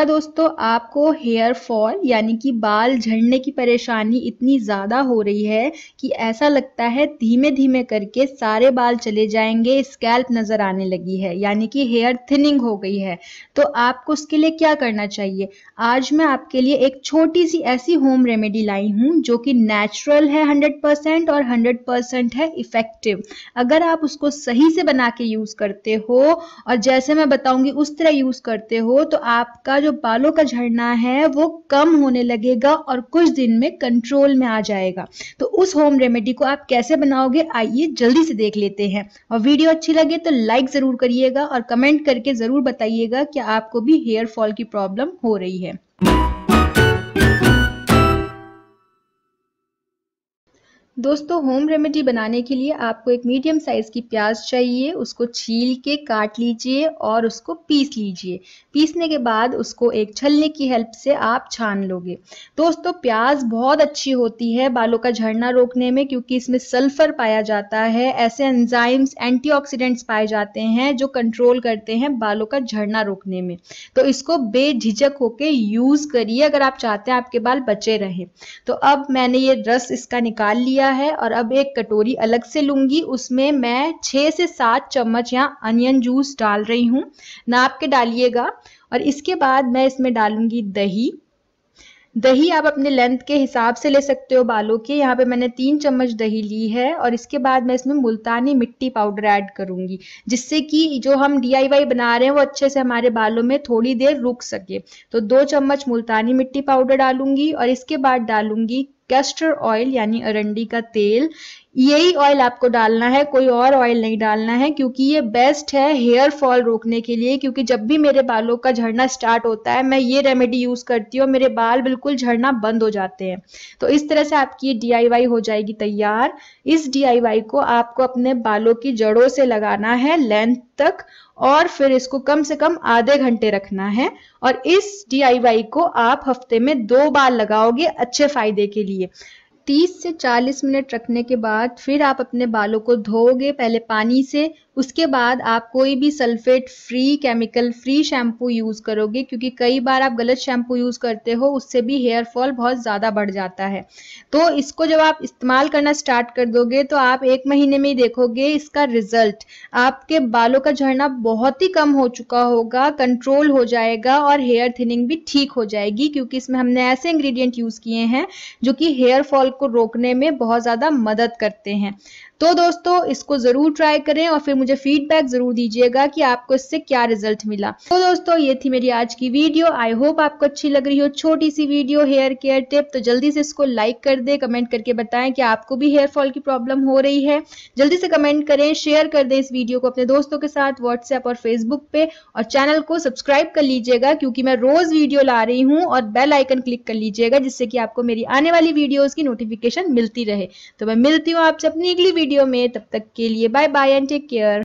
क्या हाँ दोस्तों आपको हेयर फॉल यानी कि बाल झड़ने की परेशानी इतनी ज़्यादा हो रही है कि ऐसा लगता है धीमे धीमे करके सारे बाल चले जाएंगे स्कैल्प नज़र आने लगी है यानी कि हेयर थिनिंग हो गई है तो आपको उसके लिए क्या करना चाहिए आज मैं आपके लिए एक छोटी सी ऐसी होम रेमेडी लाई हूँ जो कि नेचुरल है हंड्रेड परसेंट और हंड्रेड परसेंट है इफ़ेक्टिव अगर आप उसको सही से बना के यूज़ करते हो और जैसे मैं बताऊँगी उस तरह यूज़ करते हो तो आपका जो जो बालों का झड़ना है वो कम होने लगेगा और कुछ दिन में कंट्रोल में आ जाएगा तो उस होम रेमेडी को आप कैसे बनाओगे आइए जल्दी से देख लेते हैं और वीडियो अच्छी लगे तो लाइक ज़रूर करिएगा और कमेंट करके ज़रूर बताइएगा कि आपको भी हेयर फॉल की प्रॉब्लम हो रही है दोस्तों होम रेमेडी बनाने के लिए आपको एक मीडियम साइज़ की प्याज चाहिए उसको छील के काट लीजिए और उसको पीस लीजिए पीसने के बाद उसको एक छलने की हेल्प से आप छान लोगे दोस्तों प्याज बहुत अच्छी होती है बालों का झड़ना रोकने में क्योंकि इसमें सल्फर पाया जाता है ऐसे एंजाइम्स एंटी पाए जाते हैं जो कंट्रोल करते हैं बालों का झड़ना रोकने में तो इसको बेझिझक होके यूज़ करिए अगर आप चाहते हैं आपके बाल बचे रहें तो अब मैंने ये रस इसका निकाल लिया लिया है और अब एक कटोरी अलग से लूंगी उसमें मैं छः से सात चम्मच या अनियन जूस डाल रही हूँ नाप के डालिएगा और इसके बाद मैं इसमें डालूंगी दही दही आप अपने लेंथ के हिसाब से ले सकते हो बालों के यहाँ पे मैंने तीन चम्मच दही ली है और इसके बाद मैं इसमें मुल्तानी मिट्टी पाउडर ऐड करूंगी जिससे कि जो हम डीआईवाई बना रहे हैं वो अच्छे से हमारे बालों में थोड़ी देर रुक सके तो दो चम्मच मुल्तानी मिट्टी पाउडर डालूंगी और इसके बाद डालूंगी कैस्टर ऑयल यानी अरंडी का तेल यही ऑयल आपको डालना है कोई और ऑयल नहीं डालना है क्योंकि ये बेस्ट है हेयर फॉल रोकने के लिए क्योंकि जब भी मेरे बालों का झड़ना स्टार्ट होता है मैं ये रेमेडी यूज़ करती हूँ मेरे बाल बिल्कुल झड़ना बंद हो जाते हैं तो इस तरह से आपकी ये डी हो जाएगी तैयार इस डी को आपको अपने बालों की जड़ों से लगाना है लेंथ तक और फिर इसको कम से कम आधे घंटे रखना है और इस डी को आप हफ्ते में दो बार लगाओगे अच्छे फायदे के लिए die 30 से 40 मिनट रखने के बाद फिर आप अपने बालों को धोओगे पहले पानी से उसके बाद आप कोई भी sulphate free chemical free shampoo use करोगे क्योंकि कई बार आप गलत शैम्पू यूज़ करते हो उससे भी हेयर फॉल बहुत ज़्यादा बढ़ जाता है तो इसको जब आप इस्तेमाल करना स्टार्ट कर दोगे तो आप एक महीने में ही देखोगे इसका रिजल्ट आपके बालों का झड़ना बहुत ही कम हो चुका होगा कंट्रोल हो जाएगा और हेयर थिनिंग भी ठीक हो जाएगी क्योंकि इसमें हमने ऐसे इंग्रीडियंट यूज़ किए हैं जो कि हेयर फॉल को रोकने में बहुत ज़्यादा मदद करते हैं तो दोस्तों इसको ज़रूर ट्राई करें और फिर मुझे फीडबैक ज़रूर दीजिएगा कि आपको इससे क्या रिजल्ट मिला तो दोस्तों ये थी मेरी आज की वीडियो आई होप आपको अच्छी लग रही हो छोटी सी वीडियो हेयर केयर टिप तो जल्दी से इसको लाइक कर दे कमेंट करके बताएं कि आपको भी हेयर फॉल की प्रॉब्लम हो रही है जल्दी से कमेंट करें शेयर कर दें इस वीडियो को अपने दोस्तों के साथ व्हाट्सएप और फेसबुक पे और चैनल को सब्सक्राइब कर लीजिएगा क्योंकि मैं रोज़ वीडियो ला रही हूँ और बेल आइकन क्लिक कर लीजिएगा जिससे कि आपको मेरी आने वाली वीडियोज़ की नोटिफिकेशन मिलती रहे तो मैं मिलती हूँ आपसे अपनी अगली वीडियो वीडियो में तब तक के लिए bye bye and take care